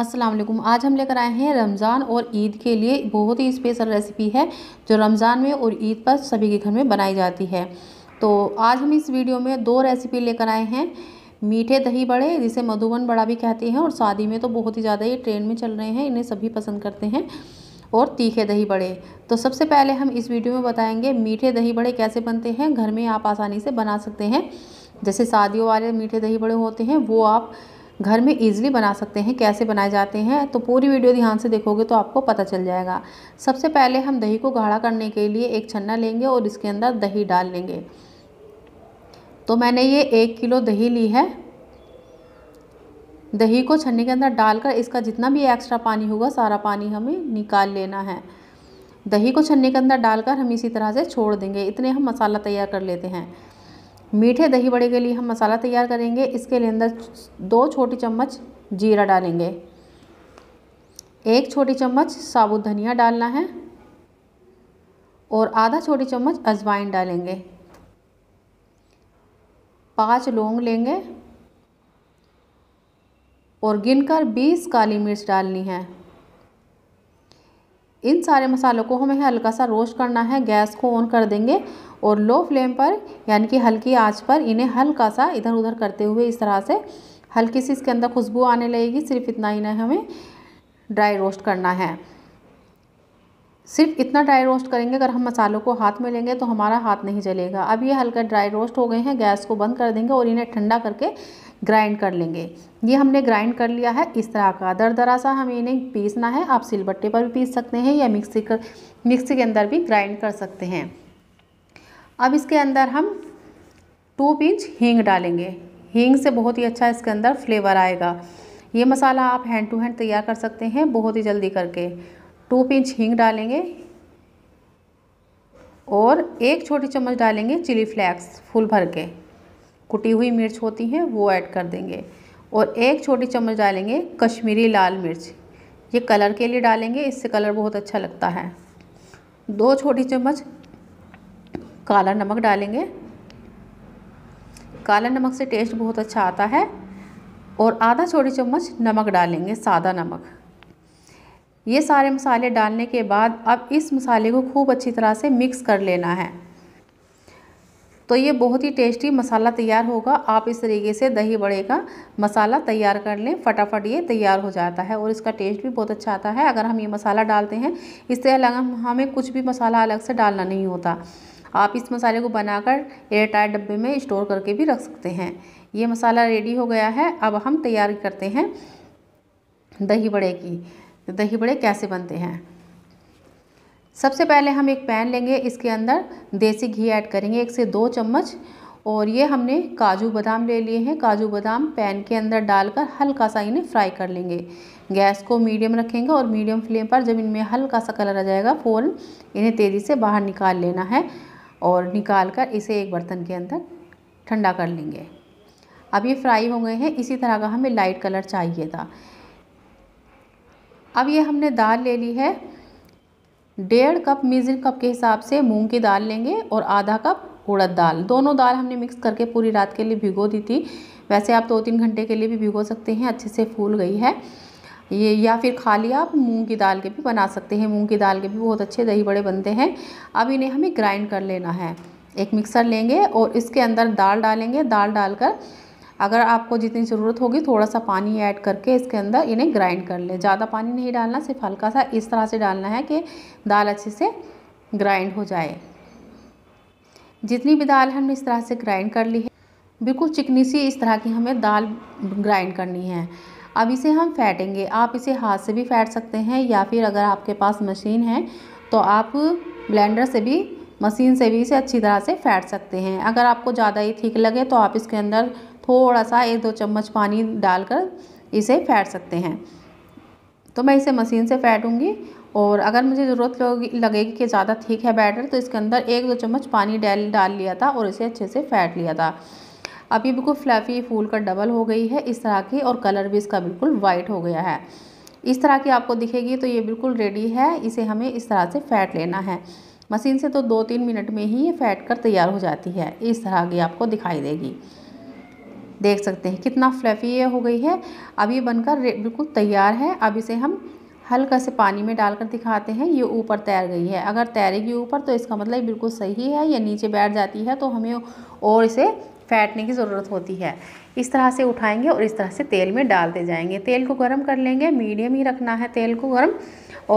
अस्सलाम वालेकुम आज हम लेकर आए हैं रमज़ान और ईद के लिए बहुत ही स्पेशल रेसिपी है जो रमज़ान में और ईद पर सभी के घर में बनाई जाती है तो आज हम इस वीडियो में दो रेसिपी लेकर आए हैं मीठे दही बड़े जिसे मधुबन बड़ा भी कहते हैं और शादी में तो बहुत ही ज़्यादा ये ट्रेंड में चल रहे हैं इन्हें सभी पसंद करते हैं और तीखे दही बड़े तो सबसे पहले हम इस वीडियो में बताएंगे मीठे दही बड़े कैसे बनते हैं घर में आप आसानी से बना सकते हैं जैसे शादियों वाले मीठे दही बड़े होते हैं वो आप घर में ईजिली बना सकते हैं कैसे बनाए जाते हैं तो पूरी वीडियो ध्यान से देखोगे तो आपको पता चल जाएगा सबसे पहले हम दही को गाढ़ा करने के लिए एक छन्ना लेंगे और इसके अंदर दही डाल लेंगे तो मैंने ये एक किलो दही ली है दही को छन्ने के अंदर डालकर इसका जितना भी एक्स्ट्रा पानी होगा सारा पानी हमें निकाल लेना है दही को छन्ने के अंदर डालकर हम इसी तरह से छोड़ देंगे इतने हम मसाला तैयार कर लेते हैं मीठे दही बड़े के लिए हम मसाला तैयार करेंगे इसके लिए अंदर दो छोटी चम्मच जीरा डालेंगे एक छोटी चम्मच साबुत धनिया डालना है और आधा छोटी चम्मच अजवाइन डालेंगे पांच लौंग लेंगे और गिनकर 20 काली मिर्च डालनी है इन सारे मसालों को हमें हल्का सा रोस्ट करना है गैस को ऑन कर देंगे और लो फ्लेम पर यानी कि हल्की आंच पर इन्हें हल्का सा इधर उधर करते हुए इस तरह से हल्की सी इसके अंदर खुशबू आने लगेगी सिर्फ इतना ही ना हमें ड्राई रोस्ट करना है सिर्फ इतना ड्राई रोस्ट करेंगे अगर हम मसालों को हाथ में लेंगे तो हमारा हाथ नहीं जलेगा अब ये हल्का ड्राई रोस्ट हो गए हैं गैस को बंद कर देंगे और इन्हें ठंडा करके ग्राइंड कर लेंगे ये हमने ग्राइंड कर लिया है इस तरह का दर दरा सा हमें इन्हें पीसना है आप सिलबट्टे पर भी पीस सकते हैं या मिक्सी कर मिक्सी के अंदर भी ग्राइंड कर सकते हैं अब इसके अंदर हम टू पिंच हींग डालेंगे हींग से बहुत ही अच्छा इसके अंदर फ्लेवर आएगा ये मसाला आप हैंड टू हैंड तैयार कर सकते हैं बहुत ही जल्दी करके टू पिंच हींग डालेंगे और एक छोटी चम्मच डालेंगे चिली फ्लैक्स फुल भर के कुटी हुई मिर्च होती हैं वो ऐड कर देंगे और एक छोटी चम्मच डालेंगे कश्मीरी लाल मिर्च ये कलर के लिए डालेंगे इससे कलर बहुत अच्छा लगता है दो छोटी चम्मच काला नमक डालेंगे काला नमक से टेस्ट बहुत अच्छा आता है और आधा छोटी चम्मच नमक डालेंगे सादा नमक ये सारे मसाले डालने के बाद अब इस मसाले को खूब अच्छी तरह से मिक्स कर लेना है तो ये बहुत ही टेस्टी मसाला तैयार होगा आप इस तरीके से दही बड़े का मसाला तैयार कर लें फटाफट ये तैयार हो जाता है और इसका टेस्ट भी बहुत अच्छा आता है अगर हम ये मसाला डालते हैं इससे अलग हमें कुछ भी मसाला अलग से डालना नहीं होता आप इस मसाले को बनाकर एयरटाइट डब्बे में स्टोर करके भी रख सकते हैं ये मसाला रेडी हो गया है अब हम तैयारी करते हैं दही बड़े की दही बड़े कैसे बनते हैं सबसे पहले हम एक पैन लेंगे इसके अंदर देसी घी ऐड करेंगे एक से दो चम्मच और ये हमने काजू बादाम ले लिए हैं काजू बादाम पैन के अंदर डालकर हल्का सा इन्हें फ्राई कर लेंगे गैस को मीडियम रखेंगे और मीडियम फ्लेम पर जब इनमें हल्का सा कलर आ जाएगा फ़ौरन इन्हें तेज़ी से बाहर निकाल लेना है और निकाल कर इसे एक बर्तन के अंदर ठंडा कर लेंगे अब ये फ्राई हो गए हैं इसी तरह का हमें लाइट कलर चाहिए था अब ये हमने दाल ले ली है डेढ़ कप मीज़ल कप के हिसाब से मूंग की दाल लेंगे और आधा कप उड़द दाल दोनों दाल हमने मिक्स करके पूरी रात के लिए भिगो दी थी वैसे आप दो तीन घंटे के लिए भी भिगो सकते हैं अच्छे से फूल गई है ये या फिर खाली आप मूंग की दाल के भी बना सकते हैं मूंग की दाल के भी बहुत अच्छे दही बड़े बनते हैं अब इन्हें हमें ग्राइंड कर लेना है एक मिक्सर लेंगे और इसके अंदर दाल डालेंगे दाल डालकर अगर आपको जितनी ज़रूरत होगी थोड़ा सा पानी ऐड करके इसके अंदर इन्हें ग्राइंड कर लें ज़्यादा पानी नहीं डालना सिर्फ हल्का सा इस तरह से डालना है कि दाल अच्छे से ग्राइंड हो जाए जितनी भी दाल हमने इस तरह से ग्राइंड कर ली है बिल्कुल चिकनी सी इस तरह की हमें दाल ग्राइंड करनी है अब इसे हम फैटेंगे आप इसे हाथ से भी फैट सकते हैं या फिर अगर आपके पास मशीन है तो आप ब्लेंडर से भी मशीन से भी इसे अच्छी तरह से फैट सकते हैं अगर आपको ज़्यादा ही ठीक लगे तो आप इसके अंदर थोड़ा सा एक दो चम्मच पानी डालकर इसे फैट सकते हैं तो मैं इसे मशीन से फैटूँगी और अगर मुझे ज़रूरत लगेगी कि ज़्यादा ठीक है बैटर तो इसके अंदर एक दो चम्मच पानी डाल डाल लिया था और इसे अच्छे से फैट लिया था अब ये बिल्कुल फ्लैफी फूल का डबल हो गई है इस तरह की और कलर भी इसका बिल्कुल वाइट हो गया है इस तरह की आपको दिखेगी तो ये बिल्कुल रेडी है इसे हमें इस तरह से फैट लेना है मशीन से तो दो तीन मिनट में ही ये फैट कर तैयार हो जाती है इस तरह की आपको दिखाई देगी देख सकते हैं कितना फ्लैफी ये हो गई है अब ये बनकर बिल्कुल तैयार है अब इसे हम हल्का से पानी में डालकर दिखाते हैं ये ऊपर तैर गई है अगर तैरेगी ऊपर तो इसका मतलब बिल्कुल सही है या नीचे बैठ जाती है तो हमें और इसे फैटने की ज़रूरत होती है इस तरह से उठाएंगे और इस तरह से तेल में डालते जाएंगे तेल को गर्म कर लेंगे मीडियम ही रखना है तेल को गर्म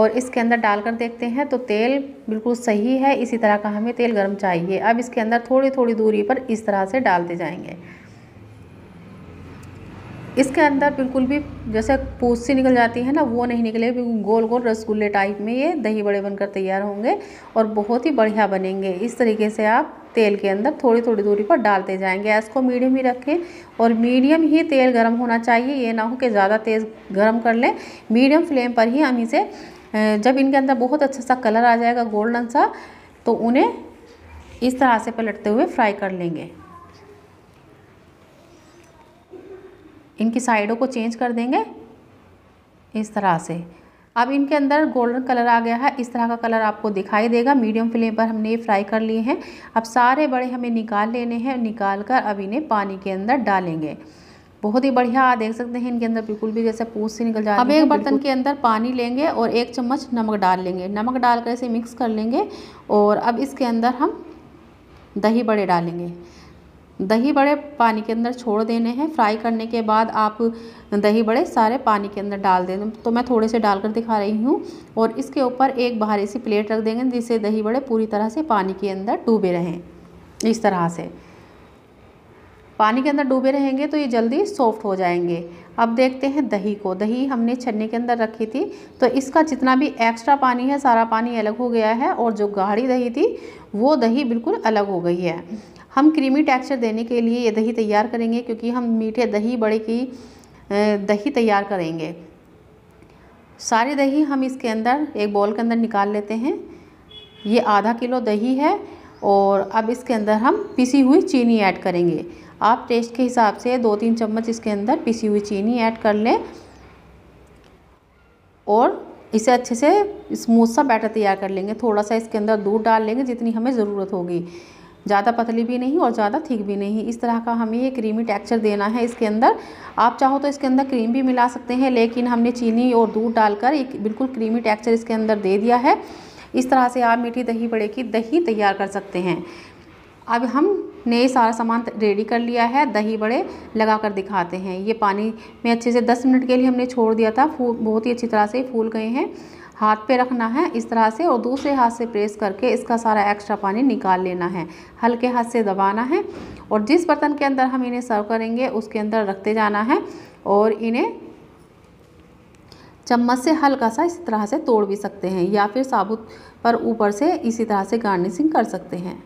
और इसके अंदर डालकर देखते हैं तो तेल बिल्कुल सही है इसी तरह का हमें तेल गर्म चाहिए अब इसके अंदर थोड़ी थोड़ी दूरी पर इस तरह से डालते जाएंगे इसके अंदर बिल्कुल भी जैसे पूछ सी निकल जाती है ना वो नहीं निकले बिल्कुल गोल गोल रसगुल्ले टाइप में ये दही बड़े बनकर तैयार होंगे और बहुत ही बढ़िया बनेंगे इस तरीके से आप तेल के अंदर थोड़ी थोड़ी दूरी पर डालते जाएंगे गैस को मीडियम ही रखें और मीडियम ही तेल गर्म होना चाहिए ये ना हो कि ज़्यादा तेज़ गर्म कर लें मीडियम फ्लेम पर ही हम इसे जब इनके अंदर बहुत अच्छा सा कलर आ जाएगा गोल्डन सा तो उन्हें इस तरह से पलटते हुए फ्राई कर लेंगे इनकी साइडों को चेंज कर देंगे इस तरह से अब इनके अंदर गोल्डन कलर आ गया है इस तरह का कलर आपको दिखाई देगा मीडियम फ्लेम पर हमने ये फ्राई कर लिए हैं अब सारे बड़े हमें निकाल लेने हैं निकाल कर अब इन्हें पानी के अंदर डालेंगे बहुत ही बढ़िया आप देख सकते हैं इनके अंदर बिल्कुल भी जैसे पूछ से निकल जाए अब एक बर्तन के अंदर पानी लेंगे और एक चम्मच नमक डाल लेंगे नमक डालकर इसे मिक्स कर लेंगे और अब इसके अंदर हम दही बड़े डालेंगे दही बड़े पानी के अंदर छोड़ देने हैं फ्राई करने के बाद आप दही बड़े सारे पानी के अंदर डाल दें तो मैं थोड़े से डालकर दिखा रही हूँ और इसके ऊपर एक बाहरी सी प्लेट रख देंगे जिससे दही बड़े पूरी तरह से पानी के अंदर डूबे रहें इस तरह से पानी के अंदर डूबे रहेंगे तो ये जल्दी सॉफ्ट हो जाएंगे अब देखते हैं दही को दही हमने छन्नी के अंदर रखी थी तो इसका जितना भी एक्स्ट्रा पानी है सारा पानी अलग हो गया है और जो गाढ़ी दही थी वो दही बिल्कुल अलग हो गई है हम क्रीमी टेक्सचर देने के लिए ये दही तैयार करेंगे क्योंकि हम मीठे दही बड़े की दही तैयार करेंगे सारे दही हम इसके अंदर एक बॉल के अंदर निकाल लेते हैं ये आधा किलो दही है और अब इसके अंदर हम पिसी हुई चीनी ऐड करेंगे आप टेस्ट के हिसाब से दो तीन चम्मच इसके अंदर पिसी हुई चीनी ऐड कर लें और इसे अच्छे से स्मूथ सा बैटर तैयार कर लेंगे थोड़ा सा इसके अंदर दूध डाल लेंगे जितनी हमें ज़रूरत होगी ज़्यादा पतली भी नहीं और ज़्यादा थिक भी नहीं इस तरह का हमें ये क्रीमी टेक्सचर देना है इसके अंदर आप चाहो तो इसके अंदर क्रीम भी मिला सकते हैं लेकिन हमने चीनी और दूध डालकर एक बिल्कुल क्रीमी टेक्सचर इसके अंदर दे दिया है इस तरह से आप मीठी दही बड़े की दही तैयार कर सकते हैं अब हमने सारा सामान रेडी कर लिया है दही बड़े लगा कर दिखाते हैं ये पानी में अच्छे से 10 मिनट के लिए हमने छोड़ दिया था फूल बहुत ही अच्छी तरह से फूल गए हैं हाथ पे रखना है इस तरह से और दूसरे हाथ से प्रेस करके इसका सारा एक्स्ट्रा पानी निकाल लेना है हल्के हाथ से दबाना है और जिस बर्तन के अंदर हम इन्हें सर्व करेंगे उसके अंदर रखते जाना है और इन्हें चम्मच से हल्का सा इस तरह से तोड़ भी सकते हैं या फिर साबुत पर ऊपर से इसी तरह से गार्निशिंग कर सकते हैं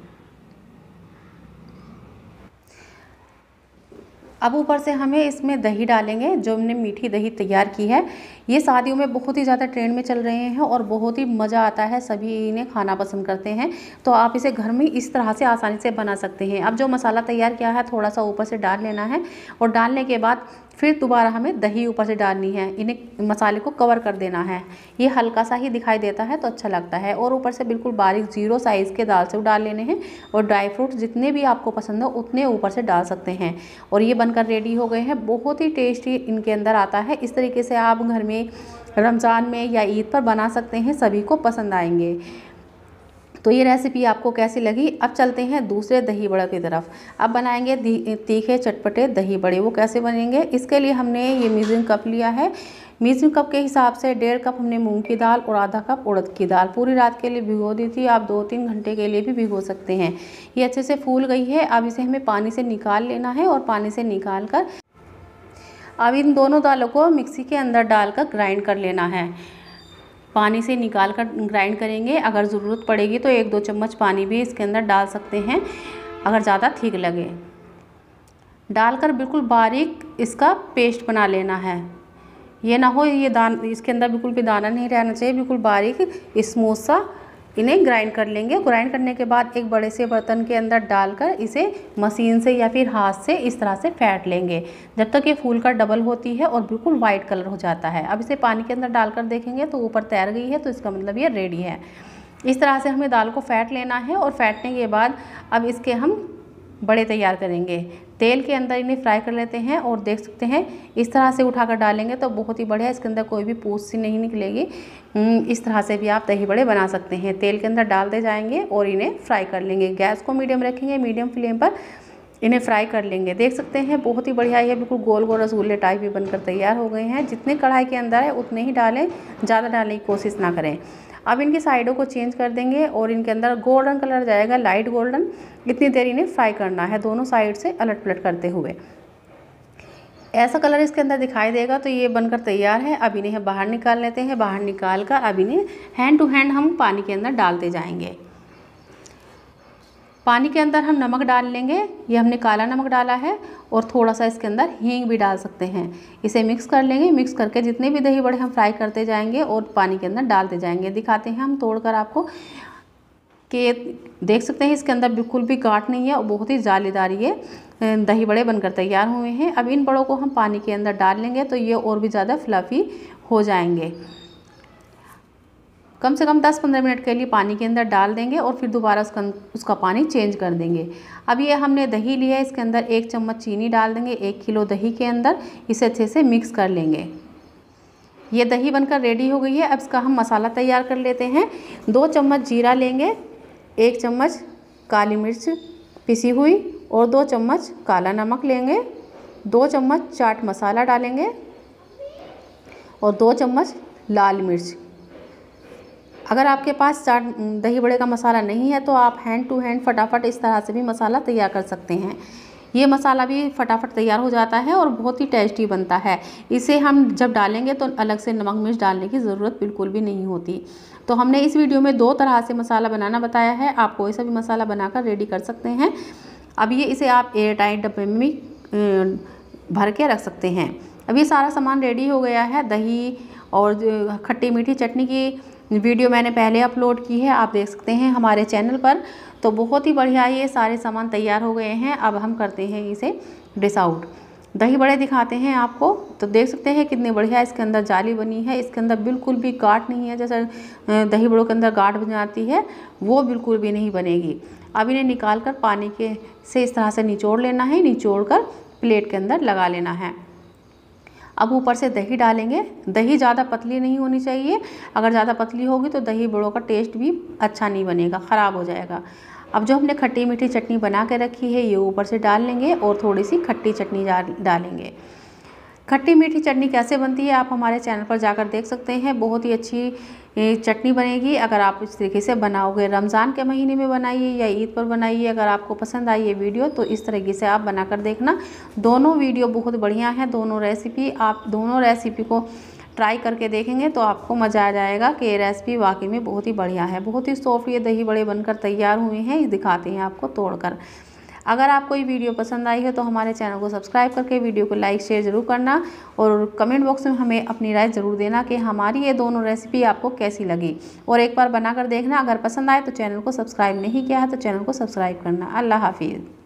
अब ऊपर से हमें इसमें दही डालेंगे जो हमने मीठी दही तैयार की है ये शादियों में बहुत ही ज़्यादा ट्रेंड में चल रहे हैं और बहुत ही मज़ा आता है सभी इन्हें खाना पसंद करते हैं तो आप इसे घर में इस तरह से आसानी से बना सकते हैं अब जो मसाला तैयार किया है थोड़ा सा ऊपर से डाल लेना है और डालने के बाद फिर दोबारा हमें दही ऊपर से डालनी है इन्हें मसाले को कवर कर देना है ये हल्का सा ही दिखाई देता है तो अच्छा लगता है और ऊपर से बिल्कुल बारीक ज़ीरो साइज़ के दाल से डाल लेने हैं और ड्राई फ्रूट्स जितने भी आपको पसंद हो उतने ऊपर से डाल सकते हैं और ये बनकर रेडी हो गए हैं बहुत ही टेस्टी इनके अंदर आता है इस तरीके से आप घर में रमज़ान में या ईद पर बना सकते हैं सभी को पसंद आएंगे तो ये रेसिपी आपको कैसी लगी अब चलते हैं दूसरे दही बड़ा की तरफ अब बनाएंगे तीखे चटपटे दही बड़े वो कैसे बनेंगे इसके लिए हमने ये मीज़िंग कप लिया है मीज़िंग कप के हिसाब से डेढ़ कप हमने मूंग की दाल और आधा कप उड़द की दाल पूरी रात के लिए भिगो दी थी आप दो तीन घंटे के लिए भी भिगो सकते हैं ये अच्छे से फूल गई है अब इसे हमें पानी से निकाल लेना है और पानी से निकाल कर अब इन दोनों दालों को मिक्सी के अंदर डालकर ग्राइंड कर लेना है पानी से निकाल कर ग्राइंड करेंगे अगर ज़रूरत पड़ेगी तो एक दो चम्मच पानी भी इसके अंदर डाल सकते हैं अगर ज़्यादा ठीक लगे डालकर बिल्कुल बारीक इसका पेस्ट बना लेना है ये ना हो ये दान इसके अंदर बिल्कुल भी दाना नहीं रहना चाहिए बिल्कुल बारीक स्मूथ सा इन्हें ग्राइंड कर लेंगे ग्राइंड करने के बाद एक बड़े से बर्तन के अंदर डालकर इसे मशीन से या फिर हाथ से इस तरह से फैट लेंगे जब तक ये फूल का डबल होती है और बिल्कुल वाइट कलर हो जाता है अब इसे पानी के अंदर डालकर देखेंगे तो ऊपर तैर गई है तो इसका मतलब ये रेडी है इस तरह से हमें दाल को फैट लेना है और फैटने के बाद अब इसके हम बड़े तैयार करेंगे तेल के अंदर इन्हें फ्राई कर लेते हैं और देख सकते हैं इस तरह से उठाकर डालेंगे तो बहुत ही बढ़िया इसके अंदर कोई भी पूछ सी नहीं निकलेगी हम्म, इस तरह से भी आप दही बड़े बना सकते हैं तेल के अंदर डालते जाएंगे और इन्हें फ्राई कर लेंगे गैस को मीडियम रखेंगे मीडियम फ्लेम पर इन्हें फ्राई कर लेंगे देख सकते हैं बहुत ही बढ़िया ये बिल्कुल गोल गोल रसगुल्ले टाइप भी बनकर तैयार हो गए हैं जितने कढ़ाई के अंदर है उतने ही डालें ज़्यादा डालने की कोशिश ना करें अब इनके साइडों को चेंज कर देंगे और इनके अंदर गोल्डन कलर जाएगा लाइट गोल्डन इतनी देर इन्हें फ्राई करना है दोनों साइड से अलट पलट करते हुए ऐसा कलर इसके अंदर दिखाई देगा तो ये बनकर तैयार है अब इन्हें बाहर निकाल लेते हैं बाहर निकाल कर अब इन्हें हैंड टू हैंड हम पानी के अंदर डालते जाएंगे पानी के अंदर हम नमक डाल लेंगे ये हमने काला नमक डाला है और थोड़ा सा इसके अंदर हींग भी डाल सकते हैं इसे मिक्स कर लेंगे मिक्स करके जितने भी दही बड़े हम फ्राई करते जाएंगे और पानी के अंदर डालते जाएंगे दिखाते हैं हम तोड़ कर आपको कि देख सकते हैं इसके अंदर बिल्कुल भी गांठ नहीं है और बहुत ही जालीदार ये दही बड़े बनकर तैयार हुए हैं अब इन बड़ों को हम पानी के अंदर डाल लेंगे तो ये और भी ज़्यादा फ्लफ़ी हो जाएंगे कम से कम 10-15 मिनट के लिए पानी के अंदर डाल देंगे और फिर दोबारा उसका उसका पानी चेंज कर देंगे अब ये हमने दही लिया है इसके अंदर एक चम्मच चीनी डाल देंगे एक किलो दही के अंदर इसे अच्छे से मिक्स कर लेंगे ये दही बनकर रेडी हो गई है अब इसका हम मसाला तैयार कर लेते हैं दो चम्मच जीरा लेंगे एक चम्मच काली मिर्च पिसी हुई और दो चम्मच काला नमक लेंगे दो चम्मच चाट मसाला डालेंगे और दो चम्मच लाल मिर्च अगर आपके पास चाट दही बड़े का मसाला नहीं है तो आप हैंड टू हैंड फटाफट इस तरह से भी मसाला तैयार कर सकते हैं ये मसाला भी फटाफट तैयार हो जाता है और बहुत ही टेस्टी बनता है इसे हम जब डालेंगे तो अलग से नमक मिर्च डालने की ज़रूरत बिल्कुल भी नहीं होती तो हमने इस वीडियो में दो तरह से मसाला बनाना बताया है आप कोई सा भी मसाला बनाकर रेडी कर सकते हैं अब ये इसे आप एयर टाइट डब्बे में भर के रख सकते हैं अब ये सारा सामान रेडी हो गया है दही और खट्टी मीठी चटनी की वीडियो मैंने पहले अपलोड की है आप देख सकते हैं हमारे चैनल पर तो बहुत ही बढ़िया ये सारे सामान तैयार हो गए हैं अब हम करते हैं इसे डिस आउट दही बड़े दिखाते हैं आपको तो देख सकते हैं कितने बढ़िया इसके अंदर जाली बनी है इसके अंदर बिल्कुल भी गाठ नहीं है जैसे दही बड़ों के अंदर गाठ बन जाती है वो बिल्कुल भी नहीं बनेगी अब इन्हें निकाल कर पानी के से इस तरह से निचोड़ लेना है निचोड़ कर प्लेट के अंदर लगा लेना है अब ऊपर से दही डालेंगे दही ज़्यादा पतली नहीं होनी चाहिए अगर ज़्यादा पतली होगी तो दही बड़ों का टेस्ट भी अच्छा नहीं बनेगा ख़राब हो जाएगा अब जो हमने खट्टी मीठी चटनी बना के रखी है ये ऊपर से डाल लेंगे और थोड़ी सी खट्टी चटनी डालेंगे खट्टी मीठी चटनी कैसे बनती है आप हमारे चैनल पर जाकर देख सकते हैं बहुत ही अच्छी चटनी बनेगी अगर आप इस तरीके से बनाओगे रमज़ान के महीने में बनाइए या ईद पर बनाइए अगर आपको पसंद आई ये वीडियो तो इस तरीके से आप बनाकर देखना दोनों वीडियो बहुत बढ़िया हैं दोनों रेसिपी आप दोनों रेसिपी को ट्राई करके देखेंगे तो आपको मज़ा आ जाएगा कि ये रेसिपी वाकई में बहुत ही बढ़िया है बहुत ही सॉफ्ट ये दही बड़े बनकर तैयार हुए हैं दिखाते हैं आपको तोड़कर अगर आपको ये वीडियो पसंद आई है तो हमारे चैनल को सब्सक्राइब करके वीडियो को लाइक शेयर ज़रूर करना और कमेंट बॉक्स में हमें अपनी राय ज़रूर देना कि हमारी ये दोनों रेसिपी आपको कैसी लगी और एक बार बनाकर देखना अगर पसंद आए तो चैनल को सब्सक्राइब नहीं किया है तो चैनल को सब्सक्राइब करना अल्लाह हाफिज़